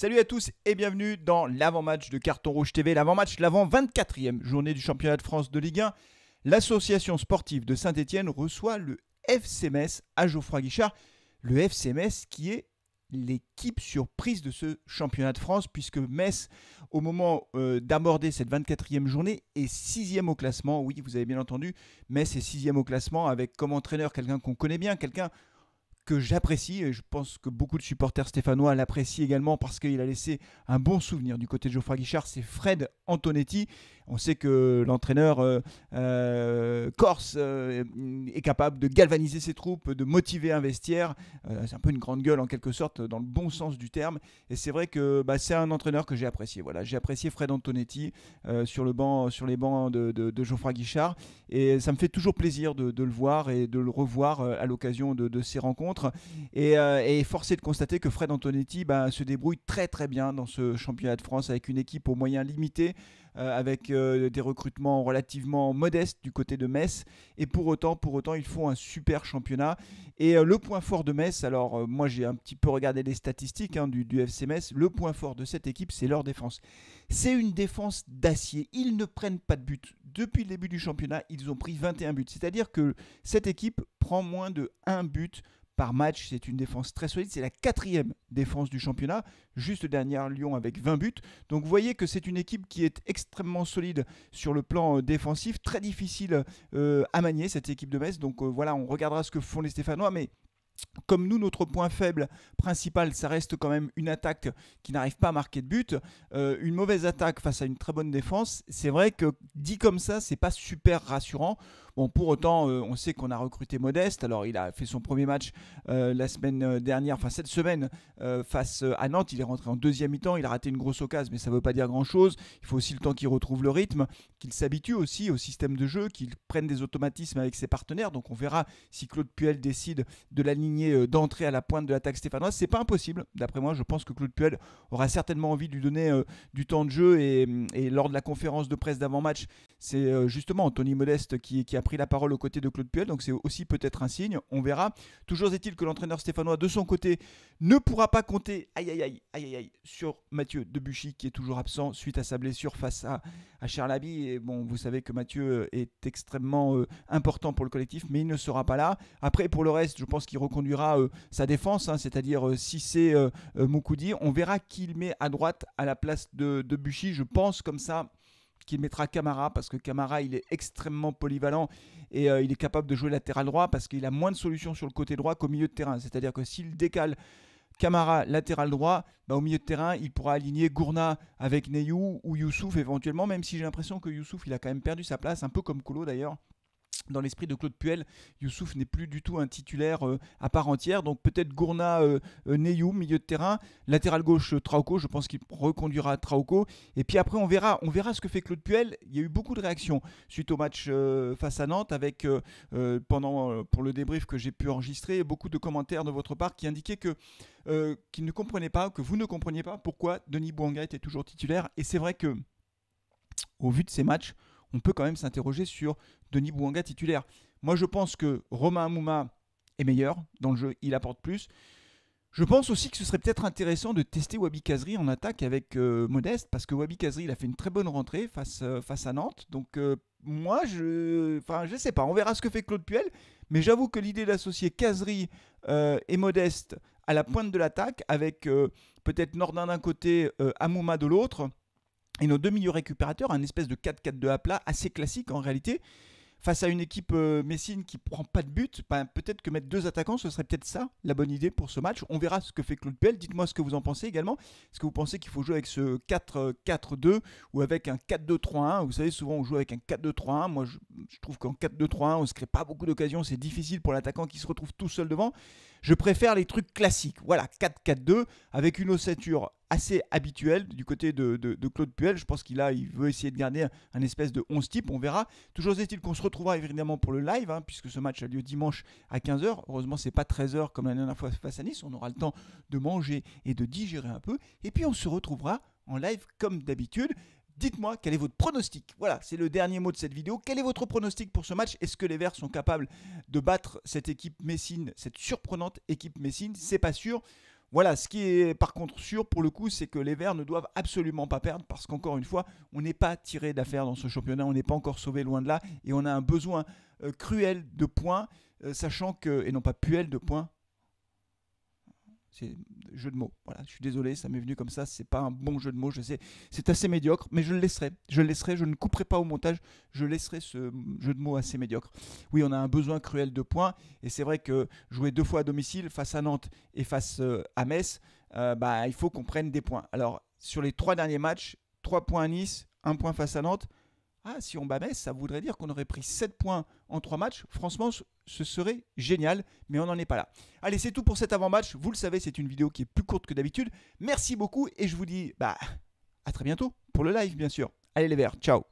Salut à tous et bienvenue dans l'avant-match de Carton Rouge TV, l'avant-match, l'avant-24e journée du championnat de France de Ligue 1. L'association sportive de Saint-Etienne reçoit le FCMS à Geoffroy Guichard, le FCMS qui est l'équipe surprise de ce championnat de France, puisque Metz, au moment euh, d'aborder cette 24e journée, est sixième au classement. Oui, vous avez bien entendu, Metz est sixième au classement avec comme entraîneur quelqu'un qu'on connaît bien, quelqu'un que j'apprécie et je pense que beaucoup de supporters stéphanois l'apprécient également parce qu'il a laissé un bon souvenir du côté de Geoffrey Guichard, c'est Fred Antonetti on sait que l'entraîneur euh, euh, corse euh, est capable de galvaniser ses troupes, de motiver un vestiaire. c'est un peu une grande gueule en quelque sorte, dans le bon sens du terme. Et c'est vrai que bah, c'est un entraîneur que j'ai apprécié. Voilà, j'ai apprécié Fred Antonetti sur, le banc, sur les bancs de, Geoffroy Guichard. Et ça me fait toujours plaisir de, le voir et de le revoir à l'occasion de, ces rencontres. Et, et forcé de constater que Fred Antonetti bah, se débrouille très très bien dans ce championnat de France avec une équipe aux moyens limités, avec euh, des recrutements relativement modestes du côté de Metz. Et pour autant, pour autant, ils font un super championnat. Et euh, le point fort de Metz, alors euh, moi j'ai un petit peu regardé les statistiques hein, du, du FC Metz, le point fort de cette équipe, c'est leur défense. C'est une défense d'acier. Ils ne prennent pas de but. Depuis le début du championnat, ils ont pris 21 buts. C'est-à-dire que cette équipe prend moins de 1 but par match. C'est une défense très solide. C'est la quatrième défense du championnat, juste derrière Lyon avec 20 buts. Donc vous voyez que c'est une équipe qui est extrêmement solide sur le plan euh, défensif, très difficile euh, à manier cette équipe de Metz. Donc euh, voilà, on regardera ce que font les Stéphanois, mais comme nous, notre point faible principal, ça reste quand même une attaque qui n'arrive pas à marquer de but. une mauvaise attaque face à une très bonne défense, c'est vrai que dit comme ça, c'est pas super rassurant. Bon, pour autant, euh, on sait qu'on a recruté Modeste. Alors, il a fait son premier match euh, la semaine euh, dernière, enfin cette semaine, face à Nantes. Il est rentré en deuxième mi-temps. Il a raté une grosse occasion, mais ça ne veut pas dire grand-chose. Il faut aussi le temps qu'il retrouve le rythme, qu'il s'habitue aussi au système de jeu, qu'il prenne des automatismes avec ses partenaires. Donc, on verra si Claude Puel décide de l'aligner d'entrée à la pointe de l'attaque stéphanoise. C'est pas impossible. D'après moi, je pense que Claude Puel aura certainement envie de lui donner du temps de jeu et, lors de la conférence de presse d'avant-match, c'est euh, justement Anthony Modeste qui, a pris la parole aux côtés de Claude Puel, donc c'est aussi peut-être un signe, on verra. Toujours est-il que l'entraîneur stéphanois, de son côté, ne pourra pas compter, aïe aïe aïe, sur Mathieu Debuchy qui est toujours absent suite à sa blessure face à, à Charlaby. Et bon, vous savez que Mathieu euh, est extrêmement euh, important pour le collectif, mais il ne sera pas là. Après, pour le reste, je pense qu'il reconduira sa défense, hein, c'est-à-dire si c'est Moukoudi, on verra qui il met à droite à la place de, Debuchy. Je pense comme ça qu'il mettra Camara parce que Kamara, il est extrêmement polyvalent et euh, il est capable de jouer latéral droit parce qu'il a moins de solutions sur le côté droit qu'au milieu de terrain. C'est-à-dire que s'il décale Camara latéral droit, bah, au milieu de terrain il pourra aligner Gourna avec Neyou ou Youssouf éventuellement, même si j'ai l'impression que Youssouf il a quand même perdu sa place, un peu comme Colo d'ailleurs dans l'esprit de Claude Puel, Youssouf n'est plus du tout un titulaire euh, à part entière. Donc peut-être Gourna euh, euh, Neyou, milieu de terrain, latéral gauche Trauco, je pense qu'il reconduira Trauco. Et puis après on verra, on verra ce que fait Claude Puel. Il y a eu beaucoup de réactions suite au match face à Nantes, avec pendant pour le débrief que j'ai pu enregistrer beaucoup de commentaires de votre part qui indiquaient que qu'ils ne comprenaient pas, que vous ne compreniez pas pourquoi Denis Bouanga était toujours titulaire. Et c'est vrai que au vu de ces matchs, on peut quand même s'interroger sur Denis Bouanga titulaire. Moi, je pense que Romain Amouma est meilleur dans le jeu, il apporte plus. Je pense aussi que ce serait peut-être intéressant de tester Wabi Kazri en attaque avec euh, Modeste, parce que Wabi Kazri, il a fait une très bonne rentrée face, euh, face à Nantes. Donc, euh, moi, je enfin, je sais pas. On verra ce que fait Claude Puel. Mais j'avoue que l'idée d'associer Kazri et Modeste à la pointe de l'attaque, avec peut-être Nordin d'un côté, Amouma de l'autre, et nos deux milieux récupérateurs, un espèce de 4-4-2 à plat, assez classique en réalité, face à une équipe euh, Messine qui prend pas de but, ben, peut-être que mettre deux attaquants, ce serait peut-être ça la bonne idée pour ce match. On verra ce que fait Claude Bell. Dites-moi ce que vous en pensez également. Est-ce que vous pensez qu'il faut jouer avec ce 4-4-2 ou avec un 4-2-3-1 Vous savez, souvent on joue avec un 4-2-3-1. Moi, je, trouve qu'en 4-2-3-1, on se crée pas beaucoup d'occasions. C'est difficile pour l'attaquant qui se retrouve tout seul devant. Je préfère les trucs classiques. Voilà, 4-4-2 avec une ossature assez habituel du côté de, Claude Puel. Je pense qu'il a, il veut essayer de garder un, espèce de 11 type, on verra. Toujours est-il qu'on se retrouvera évidemment pour le live, hein, puisque ce match a lieu dimanche à 15h. Heureusement, c'est pas 13h comme la dernière fois face à Nice. On aura le temps de manger et de digérer un peu. Et puis on se retrouvera en live comme d'habitude. Dites-moi quel est votre pronostic. Voilà, c'est le dernier mot de cette vidéo. Quel est votre pronostic pour ce match Est-ce que les Verts sont capables de battre cette équipe Messine, cette surprenante équipe Messine C'est pas sûr. Voilà, ce qui est par contre sûr pour le coup, c'est que les Verts ne doivent absolument pas perdre parce qu'encore une fois, on n'est pas tiré d'affaire dans ce championnat, on n'est pas encore sauvé loin de là et on a un besoin euh, cruel de points, euh, sachant que, et non pas puel de points, c'est jeu de mots. Voilà, je suis désolé, ça m'est venu comme ça. C'est pas un bon jeu de mots, je sais. C'est assez médiocre, mais je le laisserai. Je le laisserai, je ne couperai pas au montage. Je laisserai ce jeu de mots assez médiocre. Oui, on a un besoin cruel de points. Et c'est vrai que jouer deux fois à domicile, face à Nantes et face euh, à Metz, euh, bah, il faut qu'on prenne des points. Alors, sur les trois derniers matchs, trois points à Nice, un point face à Nantes, ah, si on bat ça voudrait dire qu'on aurait pris 7 points en 3 matchs. Franchement, ce serait génial, mais on n'en est pas là. Allez, c'est tout pour cet avant-match. Vous le savez, c'est une vidéo qui est plus courte que d'habitude. Merci beaucoup et je vous dis bah, à très bientôt pour le live, bien sûr. Allez les verts, ciao